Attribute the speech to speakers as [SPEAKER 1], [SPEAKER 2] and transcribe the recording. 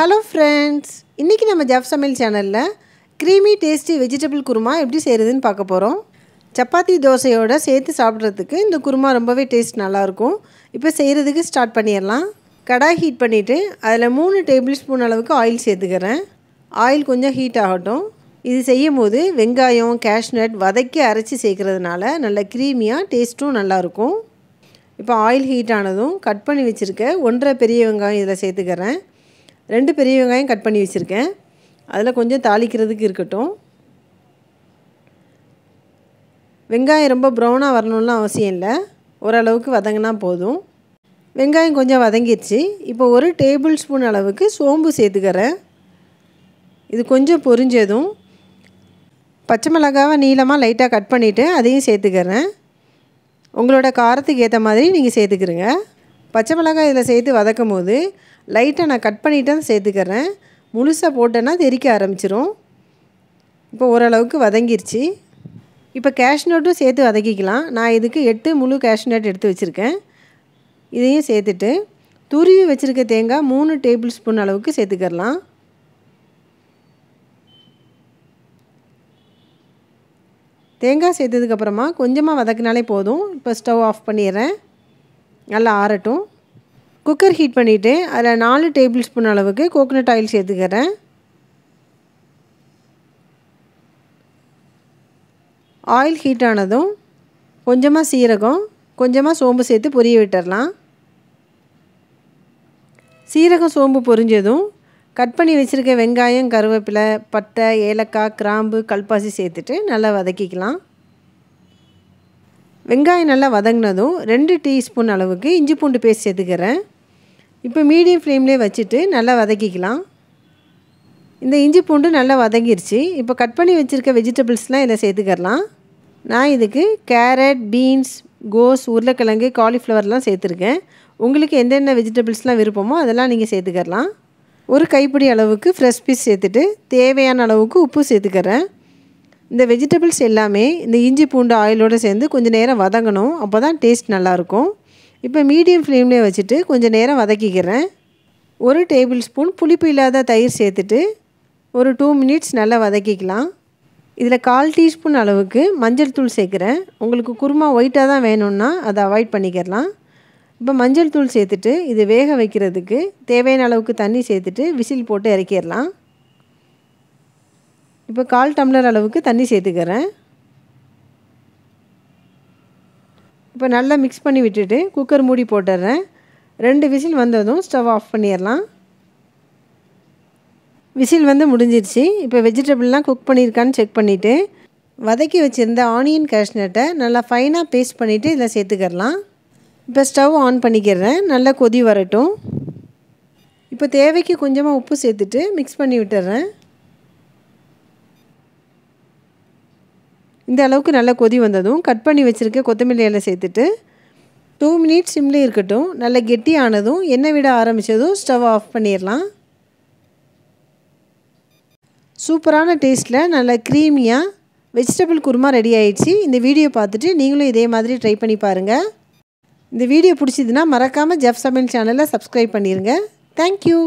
[SPEAKER 1] hello friends இன்றைக்கி நம்ம ஜப் சமையல் சேனலில் க்ரீமி டேஸ்டி வெஜிடபிள் குருமா எப்படி செய்கிறதுன்னு பார்க்க போகிறோம் சப்பாத்தி தோசையோடு சேர்த்து சாப்பிட்றதுக்கு இந்த குருமா ரொம்பவே டேஸ்ட் நல்லாயிருக்கும் இப்போ செய்கிறதுக்கு ஸ்டார்ட் பண்ணிடலாம் கடாய் ஹீட் பண்ணிவிட்டு அதில் மூணு டேபிள் ஸ்பூன் அளவுக்கு ஆயில் சேர்த்துக்கிறேன் ஆயில் கொஞ்சம் ஹீட் ஆகட்டும் இது செய்யும் போது வெங்காயம் கேஷ்நட் வதக்கி அரைச்சி சேர்க்குறதுனால நல்ல க்ரீமியாக டேஸ்ட்டும் நல்லாயிருக்கும் இப்போ ஆயில் ஹீட் ஆனதும் கட் பண்ணி வச்சுருக்க ஒன்றரை பெரிய வெங்காயம் இதில் சேர்த்துக்கிறேன் ரெண்டு பெரிய வெங்காயம் கட் பண்ணி வச்சுருக்கேன் அதில் கொஞ்சம் தாளிக்கிறதுக்கு இருக்கட்டும் வெங்காயம் ரொம்ப ப்ரௌனாக வரணும்லாம் அவசியம் இல்லை ஓரளவுக்கு வதங்கினா போதும் வெங்காயம் கொஞ்சம் வதங்கிடுச்சு இப்போ ஒரு டேபிள் ஸ்பூன் அளவுக்கு சோம்பு சேர்த்துக்கிறேன் இது கொஞ்சம் பொரிஞ்சதும் பச்சை மிளகாவை நீளமாக லைட்டாக கட் பண்ணிவிட்டு அதையும் சேர்த்துக்கிறேன் உங்களோட காரத்துக்கு ஏற்ற மாதிரி நீங்கள் சேர்த்துக்கிறங்க பச்சை மிளகாய் இதில் சேர்த்து வதக்கும் போது லைட்டை நான் கட் பண்ணிட்டு தான் சேர்த்துக்கிறேன் முழுசாக போட்டேன்னா தெரிக்க ஆரம்பிச்சிரும் இப்போ ஓரளவுக்கு வதங்கிருச்சு இப்போ கேஷ் நோட்டும் சேர்த்து வதக்கிக்கலாம் நான் இதுக்கு எட்டு முழு நோட் எடுத்து வச்சுருக்கேன் இதையும் சேர்த்துட்டு துருவி வச்சுருக்க தேங்காய் மூணு டேபிள் ஸ்பூன் அளவுக்கு சேர்த்துக்கிறலாம் தேங்காய் சேர்த்ததுக்கப்புறமா கொஞ்சமாக வதக்கினாலே போதும் இப்போ ஸ்டவ் ஆஃப் பண்ணிடுறேன் நல்லா ஆறட்டும் குக்கர் ஹீட் பண்ணிவிட்டு அதில் நாலு டேபிள் ஸ்பூன் அளவுக்கு கோகோனட் ஆயில் சேர்த்துக்கிறேன் ஆயில் ஹீட் ஆனதும் கொஞ்சமாக சீரகம் கொஞ்சமாக சோம்பு சேர்த்து பொரிய விட்டுடலாம் சீரகம் சோம்பு பொரிஞ்சதும் கட் பண்ணி வச்சுருக்க வெங்காயம் கருவேப்பிலை பட்டை ஏலக்காய் கிராம்பு கல்பாசி சேர்த்துட்டு நல்லா வதக்கிக்கலாம் வெங்காயம் நல்லா வதங்கினதும் ரெண்டு டீஸ்பூன் அளவுக்கு இஞ்சி பூண்டு பேஸ்ட் சேர்த்துக்கிறேன் இப்போ மீடியம் ஃப்ளேம்லே வச்சுட்டு நல்லா வதக்கிக்கலாம் இந்த இஞ்சி பூண்டு நல்லா வதங்கிருச்சு இப்போ கட் பண்ணி வச்சுருக்க வெஜிடபிள்ஸ்லாம் இதில் சேர்த்துக்கரலாம் நான் இதுக்கு கேரட் பீன்ஸ் கோஸ் உருளைக்கிழங்கு காலிஃப்ளவர்லாம் சேர்த்துருக்கேன் உங்களுக்கு எந்தெந்த வெஜிடபிள்ஸ்லாம் விருப்பமோ அதெல்லாம் நீங்கள் சேர்த்துக்கரலாம் ஒரு கைப்பிடி அளவுக்கு ஃப்ரெஷ் பீஸ் சேர்த்துட்டு தேவையான அளவுக்கு உப்பு சேர்த்துக்கிறேன் இந்த வெஜிடபிள்ஸ் எல்லாமே இந்த இஞ்சி பூண்டு ஆயிலோடு சேர்ந்து கொஞ்சம் நேரம் வதங்கணும் அப்போ தான் டேஸ்ட் நல்லாயிருக்கும் இப்போ மீடியம் ஃப்ளேம்லேயே வச்சுட்டு கொஞ்சம் நேரம் வதக்கிக்கிறேன் ஒரு டேபிள் ஸ்பூன் புளிப்பு இல்லாத தயிர் சேர்த்துட்டு ஒரு டூ மினிட்ஸ் நல்லா வதக்கிக்கலாம் இதில் கால் டீஸ்பூன் அளவுக்கு மஞ்சள் தூள் சேர்க்குறேன் உங்களுக்கு குருமா ஒயிட்டாக தான் வேணும்னா அதை அவாய்ட் பண்ணிக்கிறலாம் இப்போ மஞ்சள் தூள் சேர்த்துட்டு இது வேக வைக்கிறதுக்கு தேவையான அளவுக்கு தண்ணி சேர்த்துட்டு விசில் போட்டு இறக்கிடலாம் இப்போ கால் டம்ளர் அளவுக்கு தண்ணி சேர்த்துக்கிறேன் இப்போ நல்லா மிக்ஸ் பண்ணி விட்டுட்டு குக்கர் மூடி போட்டுடுறேன் ரெண்டு விசில் வந்ததும் ஸ்டவ் ஆஃப் பண்ணிடலாம் விசில் வந்து முடிஞ்சிருச்சு இப்போ வெஜிடபிள்லாம் குக் பண்ணியிருக்கான்னு செக் பண்ணிவிட்டு வதக்கி வச்சுருந்த ஆனியன் கேஷ்னட்டை நல்லா ஃபைனாக பேஸ்ட் பண்ணிவிட்டு இதில் சேர்த்துக்கிறலாம் இப்போ ஸ்டவ் ஆன் பண்ணிக்கிறேன் நல்லா கொதி வரட்டும் இப்போ தேவைக்கு கொஞ்சமாக உப்பு சேர்த்துட்டு மிக்ஸ் பண்ணி விட்டுறேன் இந்த அளவுக்கு நல்லா கொதி வந்ததும் கட் பண்ணி வச்சுருக்க கொத்தமல்லி எல்லாம் சேர்த்துட்டு டூ மினிட்ஸ் சிம்லேயே இருக்கட்டும் நல்லா கெட்டியானதும் எண்ணெய் விட ஆரம்பித்ததும் ஸ்டவ் ஆஃப் பண்ணிடலாம் சூப்பரான டேஸ்ட்டில் நல்லா க்ரீமியாக வெஜிடபிள் குருமா ரெடி ஆயிடுச்சு இந்த வீடியோ பார்த்துட்டு நீங்களும் இதே மாதிரி ட்ரை பண்ணி பாருங்கள் இந்த வீடியோ பிடிச்சிதுன்னா மறக்காமல் ஜெஃப் சமையல் சேனலை சப்ஸ்கிரைப் பண்ணிடுங்க தேங்க்யூ